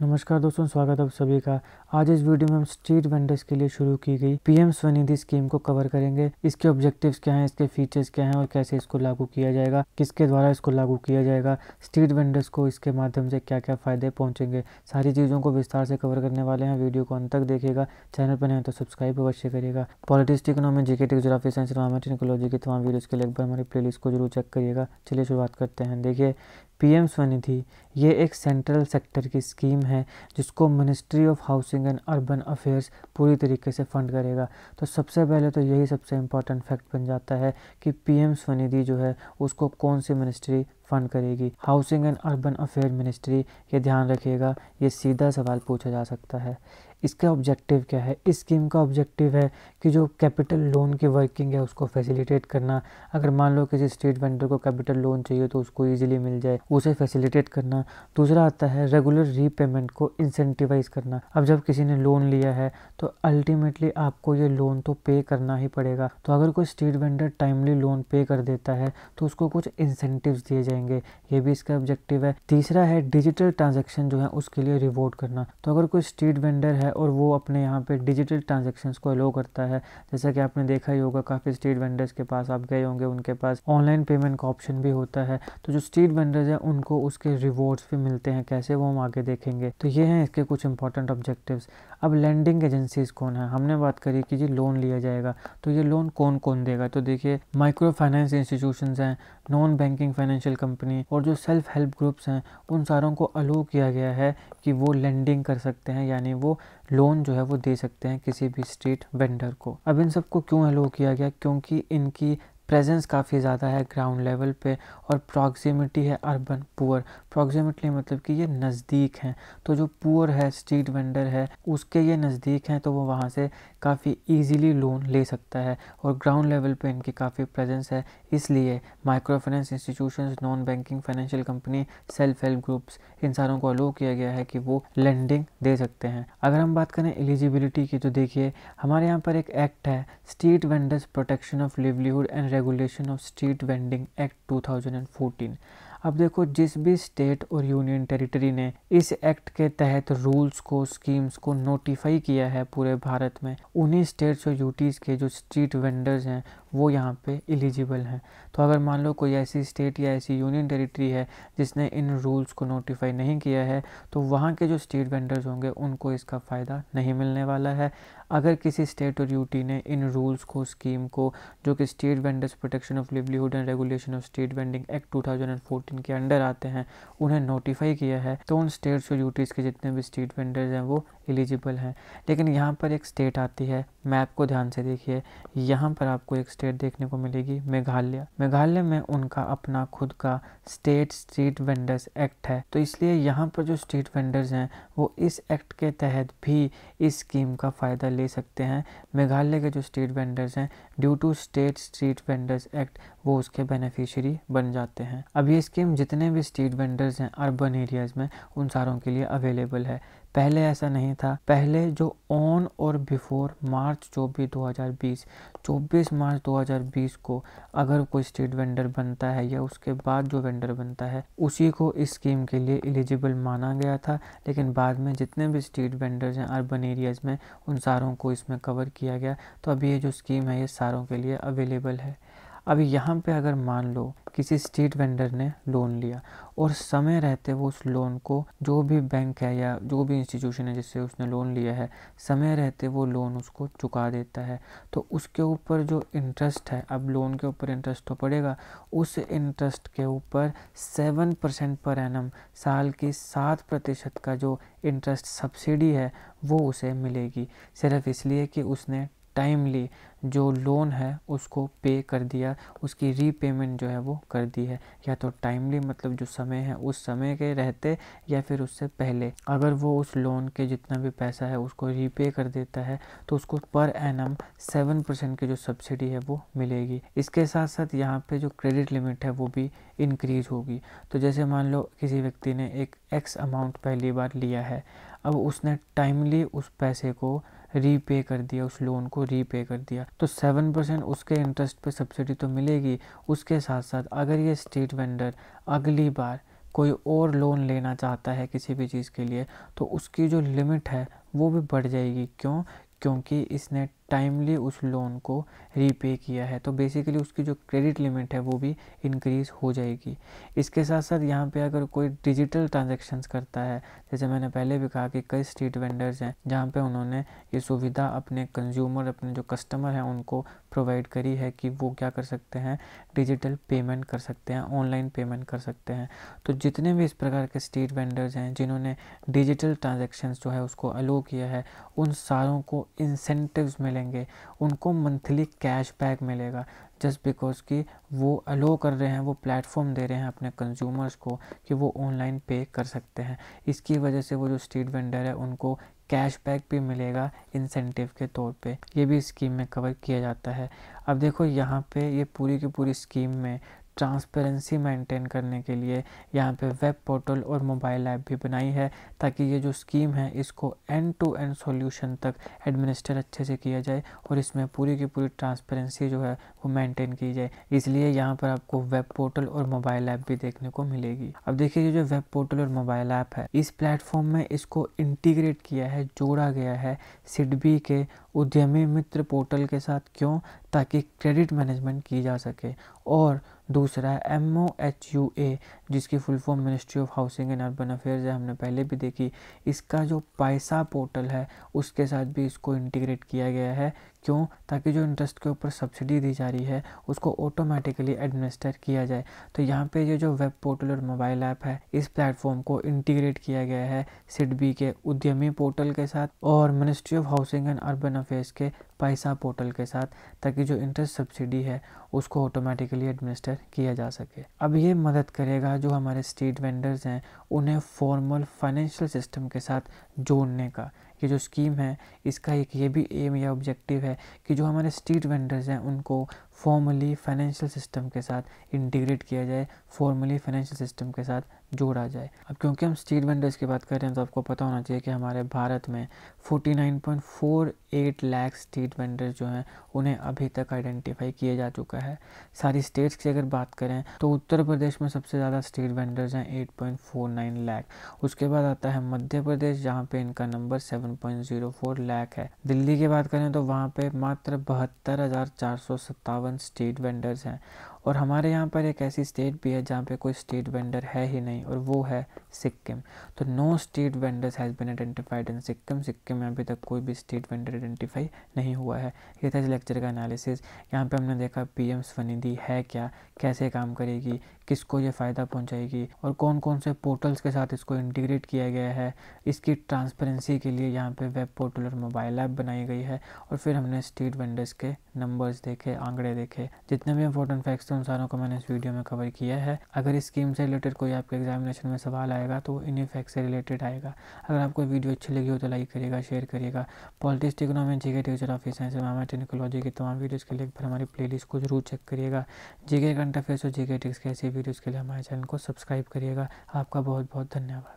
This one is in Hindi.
नमस्कार दोस्तों स्वागत है आप सभी का आज इस वीडियो में हम स्ट्रीट वेंडर्स के लिए शुरू की गई पीएम स्वनिधि स्कीम को कवर करेंगे इसके ऑब्जेक्टिव्स क्या हैं इसके फीचर्स क्या हैं और कैसे इसको लागू किया जाएगा किसके द्वारा इसको लागू किया जाएगा स्ट्रीट वेंडर्स को इसके माध्यम से क्या क्या फ़ायदे पहुँचेंगे सारी चीज़ों को विस्तार से कवर करने वाले हैं वीडियो को अंत तक देखेगा चैनल पर नहीं तो सब्सक्राइब अवश्य करिएगा politics economy GK geography science technology की तमाम वीडियोज़ के लिए एक बार हमारी प्ले को जरूर चेक करिएगा चलिए शुरुआत करते हैं देखिए पीएम स्वनिधि ये एक सेंट्रल सेक्टर की स्कीम है जिसको ministry of housing and urban affairs पूरी तरीके से फंड करेगा तो सबसे पहले तो यही सबसे इम्पॉर्टेंट फैक्ट बन जाता है कि पीएम स्वनिधि जो है उसको कौन सी मिनिस्ट्री फंड करेगी housing and urban affair ministry ये ध्यान रखिएगा ये सीधा सवाल पूछा जा सकता है इसका ऑब्जेक्टिव क्या है इस स्कीम का ऑब्जेक्टिव है कि जो कैपिटल लोन की वर्किंग है उसको फैसिलिटेट करना अगर मान लो किसी स्ट्रीट वेंडर को कैपिटल लोन चाहिए तो उसको ईजिली मिल जाए उसे फैसिलिटेट करना दूसरा आता है रेगुलर रीपेमेंट को इंसेंटिवाइज करना अब जब किसी ने लोन लिया है तो अल्टीमेटली आपको ये लोन तो पे करना ही पड़ेगा तो अगर कोई स्ट्रीट वेंडर टाइमली लोन पे कर देता है तो उसको कुछ इंसेंटिव दिए जाएंगे ये भी इसका ऑब्जेक्टिव है तीसरा है डिजिटल ट्रांजेक्शन जो है उसके लिए रिवॉर्ड करना तो अगर कोई स्ट्रीट वेंडर है है और वो अपने यहाँ पे डिजिटल ट्रांजेक्शन्स को अलो करता है जैसा कि आपने देखा ही होगा काफ़ी स्ट्रीट वेंडर्स के पास आप गए होंगे उनके पास ऑनलाइन पेमेंट का ऑप्शन भी होता है तो जो स्ट्रीट वेंडर्स हैं उनको उसके रिवॉर्ड्स भी मिलते हैं कैसे वो हम आगे देखेंगे तो ये हैं इसके कुछ इंपॉर्टेंट ऑब्जेक्टिव्स अब लैंडिंग एजेंसीज कौन है हमने बात करी कि जी लोन लिया जाएगा तो ये लोन कौन कौन देगा तो देखिए माइक्रो फाइनेंस इंस्टीट्यूशन हैं नॉन बैंकिंग फाइनेंशियल कंपनी और जो सेल्फ हेल्प ग्रुप्स हैं उन सारों को अलो किया गया है कि वो लैंडिंग कर सकते हैं यानी वो लोन जो है वो दे सकते हैं किसी भी स्ट्रीट वेंडर को अब इन सबको क्यों अलो किया गया क्योंकि इनकी प्रेजेंस काफ़ी ज़्यादा है ग्राउंड लेवल पे और प्रॉक्सिमिटी है अर्बन पुअर प्रॉक्सिमिटली मतलब कि ये नज़दीक हैं तो जो पुअर है स्ट्रीट वेंडर है उसके ये नज़दीक हैं तो वो वहाँ से काफ़ी इजीली लोन ले सकता है और ग्राउंड लेवल पे इनकी काफ़ी प्रेजेंस है इसलिए micro finance institution non banking financial company self help groups इन सारों को अलो किया गया है कि वो लेंडिंग दे सकते हैं अगर हम बात करें एलिजिबिलिटी की तो देखिए हमारे यहाँ पर एक एक्ट है street vendors protection of livelihood and regulation of street vending act 2014 अब देखो जिस भी स्टेट और यूनियन टेरिटरी ने इस एक्ट के तहत रूल्स को स्कीम्स को नोटिफाई किया है पूरे भारत में उन्हीं स्टेट्स और यूटीज़ के जो स्ट्रीट वेंडर्स हैं वो यहाँ पे एलिजिबल हैं तो अगर मान लो कोई ऐसी स्टेट या ऐसी यूनियन टेरिटरी है जिसने इन रूल्स को नोटिफाई नहीं किया है तो वहाँ के जो स्ट्रीट वेंडर्स होंगे उनको इसका फ़ायदा नहीं मिलने वाला है अगर किसी स्टेट और यूटी ने इन रूल्स को स्कीम को जो कि state vendors protection of livelihood and regulation of state vending act two fourteen के अंडर आते हैं उन्हें नोटिफाई किया है तो उन स्टेट्स और यूटीज़ के जितने भी स्ट्रीट वेंडर्स हैं वो एलिजिबल हैं लेकिन यहाँ पर एक स्टेट आती है मैप को ध्यान से देखिए यहाँ पर आपको एक स्टेट देखने को मिलेगी मेघालय मेघालय में उनका अपना खुद का स्टेट स्ट्रीट वेंडर्स एक्ट है तो इसलिए यहाँ पर जो स्ट्रीट वेंडर्स हैं वो इस एक्ट के तहत भी इस स्कीम का फ़ायदा ले सकते हैं मेघालय के जो स्ट्रीट वेंडर्स हैं due to state street vendors act वो उसके बेनिफिशियरी बन जाते हैं अब ये स्कीम जितने भी स्ट्रीट वेंडर्स हैं अर्बन एरियाज़ में उन सारों के लिए अवेलेबल है पहले ऐसा नहीं था पहले जो ऑन और बिफोर मार्च चौबीस 2020 24 मार्च 2020 को अगर कोई स्टेट वेंडर बनता है या उसके बाद जो वेंडर बनता है उसी को इस स्कीम के लिए एलिजिबल माना गया था लेकिन बाद में जितने भी स्टेट वेंडर्स हैं अर्बन एरियाज़ में उन सारों को इसमें कवर किया गया तो अभी ये जो स्कीम है ये सारों के लिए अवेलेबल है अब यहाँ पे अगर मान लो किसी स्ट्रीट वेंडर ने लोन लिया और समय रहते वो उस लोन को जो भी बैंक है या जो भी इंस्टीट्यूशन है जिससे उसने लोन लिया है समय रहते वो लोन उसको चुका देता है तो उसके ऊपर जो इंटरेस्ट है अब लोन के ऊपर इंटरेस्ट तो पड़ेगा उस इंटरेस्ट के ऊपर सेवन परसेंट पर एनम साल की सात प्रतिशत का जो इंटरेस्ट सब्सिडी है वो उसे मिलेगी सिर्फ इसलिए कि उसने टाइमली जो लोन है उसको पे कर दिया उसकी रीपेमेंट जो है वो कर दी है या तो टाइमली मतलब जो समय है उस समय के रहते या फिर उससे पहले अगर वो उस लोन के जितना भी पैसा है उसको रीपे कर देता है तो उसको पर एन एम सेवन परसेंट की जो सब्सिडी है वो मिलेगी इसके साथ साथ यहाँ पे जो क्रेडिट लिमिट है वो भी इंक्रीज होगी तो जैसे मान लो किसी व्यक्ति ने एक एक्स अमाउंट पहली बार लिया है अब उसने टाइमली उस पैसे को रीपे कर दिया उस लोन को रीपे कर दिया तो सेवन परसेंट उसके इंटरेस्ट पे सब्सिडी तो मिलेगी उसके साथ साथ अगर ये स्ट्रीट वेंडर अगली बार कोई और लोन लेना चाहता है किसी भी चीज़ के लिए तो उसकी जो लिमिट है वो भी बढ़ जाएगी क्यों क्योंकि इसने टाइमली उस लोन को रीपे किया है तो बेसिकली उसकी जो क्रेडिट लिमिट है वो भी इंक्रीज़ हो जाएगी इसके साथ साथ यहाँ पे अगर कोई डिजिटल ट्रांजेक्शन्स करता है जैसे मैंने पहले भी कहा कि कई स्ट्रीट वेंडर्स हैं जहाँ पे उन्होंने ये सुविधा अपने कंज्यूमर अपने जो कस्टमर हैं उनको प्रोवाइड करी है कि वो क्या कर सकते हैं डिजिटल पेमेंट कर सकते हैं ऑनलाइन पेमेंट कर सकते हैं तो जितने भी इस प्रकार के स्ट्रीट वेंडर्स हैं जिन्होंने डिजिटल ट्रांजेक्शन्स जो है उसको अलो किया है उन सारों को इंसेंटिव्स मिले मिलेंगे उनको मंथली कैश बैक मिलेगा जस्ट बिकॉज कि वो अलो कर रहे हैं वो प्लेटफॉर्म दे रहे हैं अपने कंज्यूमर्स को कि वो ऑनलाइन पे कर सकते हैं इसकी वजह से वो जो स्ट्रीट वेंडर है उनको कैशबैक भी मिलेगा इंसेंटिव के तौर पे ये भी स्कीम में कवर किया जाता है अब देखो यहाँ पे ये पूरी की पूरी स्कीम में ट्रांसपेरेंसी मेंटेन करने के लिए यहाँ पे वेब पोर्टल और मोबाइल ऐप भी बनाई है ताकि ये जो स्कीम है इसको एंड टू एंड सॉल्यूशन तक एडमिनिस्टर अच्छे से किया जाए और इसमें पूरी की पूरी ट्रांसपेरेंसी जो है वो मेंटेन की जाए इसलिए यहाँ पर आपको वेब पोर्टल और मोबाइल ऐप भी देखने को मिलेगी अब देखिए ये जो वेब पोर्टल और मोबाइल ऐप है इस प्लेटफॉर्म में इसको इंटीग्रेट किया है जोड़ा गया है सिडबी के उद्यमी मित्र पोर्टल के साथ क्यों ताकि क्रेडिट मैनेजमेंट की जा सके और दूसरा है M O H U A जिसकी full form ministry of housing and urban affairs है हमने पहले भी देखी इसका जो पैसा पोर्टल है उसके साथ भी इसको इंटीग्रेट किया गया है क्यों ताकि जो इंटरेस्ट के ऊपर सब्सिडी दी जा रही है उसको ऑटोमेटिकली एडमिनिस्टर किया जाए तो यहाँ पे ये जो वेब पोर्टल और मोबाइल ऐप है इस प्लेटफॉर्म को इंटीग्रेट किया गया है सिडबी के उद्यमी पोर्टल के साथ और ministry of housing and urban affairs के पैसा पोर्टल के साथ ताकि जो इंटरेस्ट सब्सिडी है उसको ऑटोमेटिकली एडमिनिस्टर किया जा सके अब ये मदद करेगा जो हमारे स्ट्रीट वेंडर्स हैं उन्हें फॉर्मल फाइनेंशियल सिस्टम के साथ जोड़ने का ये जो स्कीम है इसका एक ये भी एम या ऑब्जेक्टिव है कि जो हमारे स्ट्रीट वेंडर्स हैं उनको फॉर्मली फाइनेंशियल सिस्टम के साथ इंटीग्रेट किया जाए फॉर्मली फाइनेंशियल सिस्टम के साथ जोड़ा जाए अब क्योंकि हम स्ट्रीट वेंडर्स की बात कर रहे हैं तो आपको पता होना चाहिए कि हमारे भारत में 49.48 लाख स्ट्रीट वेंडर्स जो हैं उन्हें अभी तक आइडेंटिफाई किया जा चुका है सारी स्टेट्स की अगर बात करें तो उत्तर प्रदेश में सबसे ज़्यादा स्ट्रीट वेंडर्स हैं 8.49 लाख उसके बाद आता है मध्य प्रदेश जहाँ पे इनका नंबर 7.04 लाख है दिल्ली की बात करें तो वहाँ पे मात्र बहत्तर हज़ार चार सौ स्टेट वेंडर्स हैं और हमारे यहाँ पर एक ऐसी स्टेट भी है जहाँ पे कोई स्टेट वेंडर है ही नहीं और वो है सिक्किम तो no state vendors has been identified in Sikkim Sikkim में अभी तक कोई भी स्टेट वेंडर आइडेंटिफाई नहीं हुआ है ये था इस लेक्चर का एनालिसिस यहाँ पे हमने देखा पी एम स्वनिधि है क्या कैसे काम करेगी किसको ये फ़ायदा पहुँचाएगी और कौन कौन से पोर्टल्स के साथ इसको इंटीग्रेट किया गया है इसकी ट्रांसपेरेंसी के लिए यहाँ पे वेब पोर्टल और मोबाइल ऐप बनाई गई है और फिर हमने स्टेट वेंडर्स के नंबर्स देखे आंकड़े देखे जितने भी इंपॉर्टेंट फैक्ट्स अनुसारों को मैंने इस वीडियो में कवर किया है अगर इस स्कीम से रिलेटेड कोई आपके एग्जामिनेशन में सवाल आएगा तो वो इन फैक्ट से रिलेटेड आएगा अगर आपको वीडियो अच्छी लगी हो तो लाइक करिएगा शेयर करिएगा politics economy G K teacher office science मामा टेक्नोलॉजी के तमाम वीडियोज़ के लिए हमारी प्ले को जरूर चेक करिएगा जी के करंट अफेयर्स और जी के टिक्स के ऐसी वीडियोज़ के लिए हमारे चैनल को सब्सक्राइब करिएगा आपका बहुत बहुत धन्यवाद